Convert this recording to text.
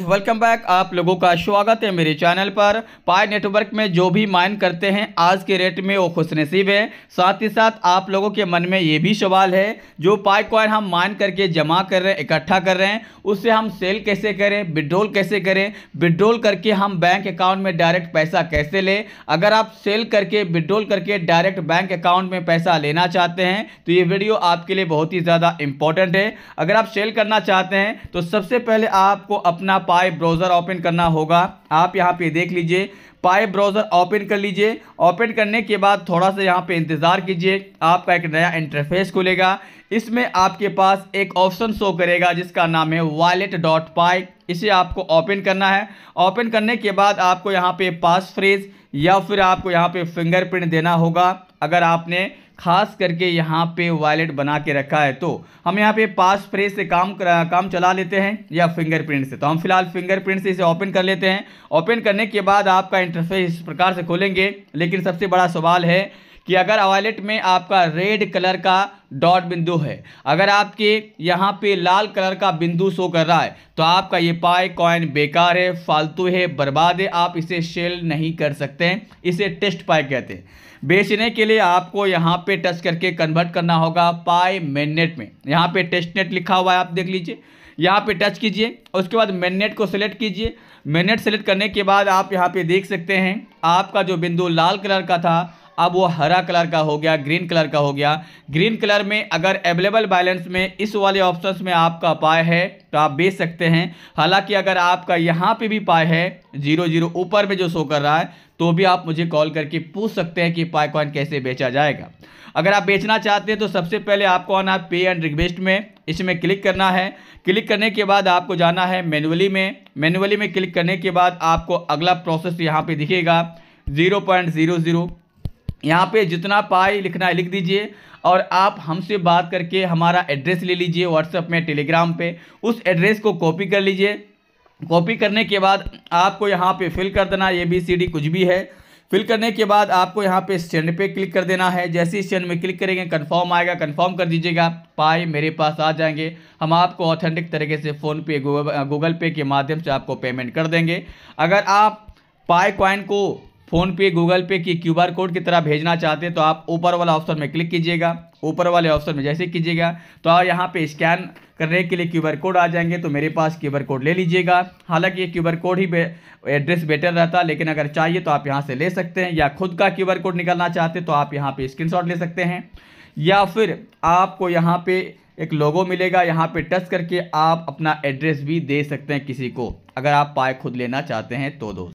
welcome back आप लोगों का स्वागत है मेरे चैनल पर पाई नेटवर्क में जो भी माइन करते हैं आज के रेट में वो खुश नसीब है साथ ही साथ आप लोगों के मन में ये भी सवाल है जो पाई कॉइन हम माइन करके जमा कर रहे हैं इकट्ठा कर रहे हैं उससे हम सेल कैसे करें विड्रोल कैसे करें विड्रोल करके हम बैंक अकाउंट में डायरेक्ट पैसा कैसे लें अगर आप सेल करके विड्रोल करके डायरेक्ट बैंक अकाउंट में पैसा लेना चाहते हैं तो ये वीडियो आपके लिए बहुत ही ज़्यादा इंपॉर्टेंट है अगर आप सेल करना चाहते हैं तो सबसे पहले आपको अपना अपना पाए ब्राउज़र ओपन करना होगा आप यहाँ पे देख लीजिए पाए ब्राउज़र ओपन कर लीजिए ओपन करने के बाद थोड़ा सा यहाँ पे इंतज़ार कीजिए आपका एक नया इंटरफेस खुलेगा इसमें आपके पास एक ऑप्शन शो करेगा जिसका नाम है वॉलेट डॉट पाई इसे आपको ओपन करना है ओपन करने के बाद आपको यहाँ पे पास फ्रेज़ या फिर आपको यहाँ पे फिंगरप्रिंट देना होगा अगर आपने खास करके यहाँ पे वॉलेट बना के रखा है तो हम यहाँ पे पास फ्रेज से काम काम चला लेते हैं या फिंगरप्रिंट से तो हम फिलहाल फिंगरप्रिंट से इसे ओपन कर लेते हैं ओपन करने के बाद आपका इंटरफेस इस प्रकार से खोलेंगे लेकिन सबसे बड़ा सवाल है कि अगर वॉलेट में आपका रेड कलर का डॉट बिंदु है अगर आपके यहाँ पे लाल कलर का बिंदु शो कर रहा है तो आपका ये पाए कॉइन बेकार है फालतू है बर्बाद है आप इसे सेल नहीं कर सकते हैं इसे टेस्ट पाए कहते हैं बेचने के लिए आपको यहाँ पे टच करके कन्वर्ट करना होगा पाए मेननेट में यहाँ पे नेट लिखा हुआ है आप देख लीजिए यहाँ पे टच कीजिए उसके बाद मेननेट को सिलेक्ट कीजिए मेननेट सेलेक्ट करने के बाद आप यहाँ पे देख सकते हैं आपका जो बिंदु लाल कलर का था अब वो हरा कलर का हो गया ग्रीन कलर का हो गया ग्रीन कलर में अगर अवेलेबल बैलेंस में इस वाले ऑप्शन में आपका पाए है तो आप बेच सकते हैं हालांकि अगर आपका यहाँ पे भी पाए है जीरो जीरो ऊपर में जो शो कर रहा है तो भी आप मुझे कॉल करके पूछ सकते हैं कि पाए कॉइन कैसे बेचा जाएगा अगर आप बेचना चाहते हैं तो सबसे पहले आपको आना पे एंड रिक्वेस्ट में इसमें क्लिक करना है क्लिक करने के बाद आपको जाना है मैनुअली में मैनुअली में क्लिक करने के बाद आपको अगला प्रोसेस यहाँ पे दिखेगा ज़ीरो पॉइंट ज़ीरो ज़ीरो यहाँ पे जितना पाए लिखना है लिख दीजिए और आप हमसे बात करके हमारा एड्रेस ले लीजिए व्हाट्सएप में टेलीग्राम पे उस एड्रेस को कॉपी कर लीजिए कॉपी करने के बाद आपको यहाँ पे फिल कर देना ये बी सी डी कुछ भी है फिल करने के बाद आपको यहाँ पे स्टैंड पे क्लिक कर देना है जैसे ही स्टैंड में क्लिक करेंगे कन्फर्म आएगा कन्फर्म कर दीजिएगा पाए मेरे पास आ जाएंगे हम आपको ऑथेंटिक तरीके से फ़ोनपे गूगल पे के माध्यम से आपको पेमेंट कर देंगे अगर आप पाए कॉइन को फ़ोन पे गूगल पे की क्यू आर कोड की तरह भेजना चाहते हैं तो आप ऊपर वाला ऑप्शन में क्लिक कीजिएगा ऊपर वाले ऑप्शन में जैसे कीजिएगा तो आप यहाँ पे स्कैन करने के लिए क्यू आर कोड आ जाएंगे तो मेरे पास क्यू आर कोड ले लीजिएगा हालांकि ये क्यू आर कोड ही एड्रेस बेटर रहता लेकिन अगर चाहिए तो आप यहाँ से ले सकते हैं या खुद का क्यू आर कोड निकलना चाहते तो आप यहाँ पर स्क्रीन ले सकते हैं या फिर आपको यहाँ पर एक लोगो मिलेगा यहाँ पर टच करके आप अपना एड्रेस भी दे सकते हैं किसी को अगर आप पाए खुद लेना चाहते हैं तो दोस्त